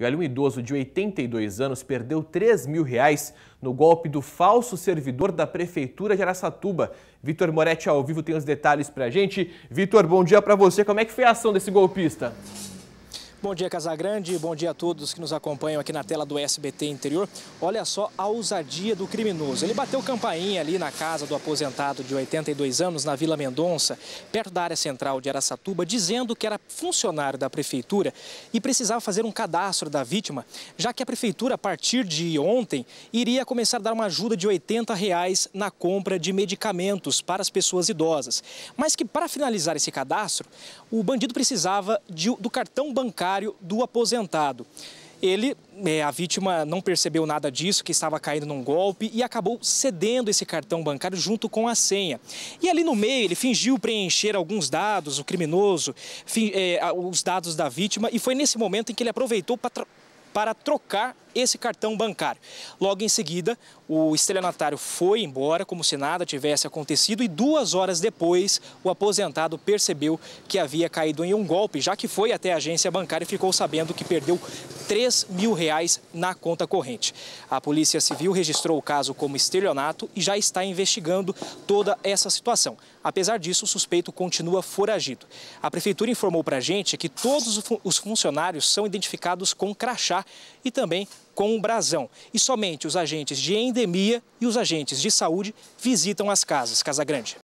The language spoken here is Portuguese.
E olha, um idoso de 82 anos perdeu 3 mil reais no golpe do falso servidor da Prefeitura de Araçatuba. Vitor Moretti ao vivo tem os detalhes pra gente. Vitor, bom dia para você. Como é que foi a ação desse golpista? Bom dia, Casagrande. Bom dia a todos que nos acompanham aqui na tela do SBT Interior. Olha só a ousadia do criminoso. Ele bateu campainha ali na casa do aposentado de 82 anos, na Vila Mendonça, perto da área central de Araçatuba, dizendo que era funcionário da prefeitura e precisava fazer um cadastro da vítima, já que a prefeitura, a partir de ontem, iria começar a dar uma ajuda de 80 reais na compra de medicamentos para as pessoas idosas. Mas que para finalizar esse cadastro, o bandido precisava de, do cartão bancário do aposentado. Ele, é, a vítima não percebeu nada disso, que estava caindo num golpe e acabou cedendo esse cartão bancário junto com a senha. E ali no meio, ele fingiu preencher alguns dados, o criminoso, é, os dados da vítima, e foi nesse momento em que ele aproveitou para, para trocar esse cartão bancário. Logo em seguida, o estelionatário foi embora como se nada tivesse acontecido e duas horas depois o aposentado percebeu que havia caído em um golpe, já que foi até a agência bancária e ficou sabendo que perdeu 3 mil reais na conta corrente. A Polícia Civil registrou o caso como estelionato e já está investigando toda essa situação. Apesar disso, o suspeito continua foragido. A Prefeitura informou para a gente que todos os funcionários são identificados com crachá e também com um brasão. E somente os agentes de endemia e os agentes de saúde visitam as casas, Casa Grande.